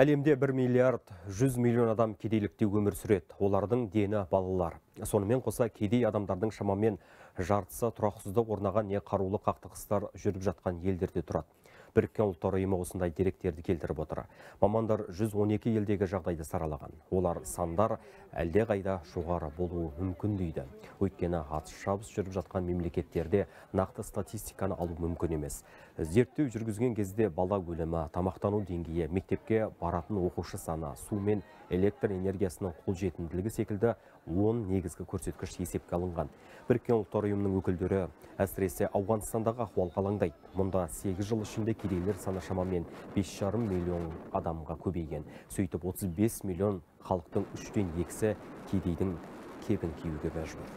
Әлемде 1 миллиард 100 миллион адам кедейлікте өмір сүреді. Олардың дені балалар. Сонымен қоса кедей адамдардың шамамен жартысы тұрақсыздық орнаған не қарулы қақтығыстар жүріп жатқан елдерде тұрады біріккен ұлттар ұйымы осындай деректерді келтіріп отыр мамандар 112 елдегі жағдайды саралаған олар сандар әлдеқайда жоғары болуы мүмкін дейді өйткені атыс шабыс жүріп жатқан мемлекеттерде нақты статистиканы алу мүмкін емес зерттеу жүргізген кезде бала өлімі тамақтану деңгейі мектепке баратын оқушы саны су мен электр энергиясының қолжетімділігі секілді он негізгі көрсеткіш есепке алынған біріккен ұлттар ұйымының өкілдері әсіресе ауғанстандағы ахуалға алаңдайды мұнда сегіз жыл ішінде кедейлер саны шамамен 5,5 миллион адамға көбейген. Сөйтіп 35 миллион халықтың үштен ексі кедейдің кебін киюге бәжбір.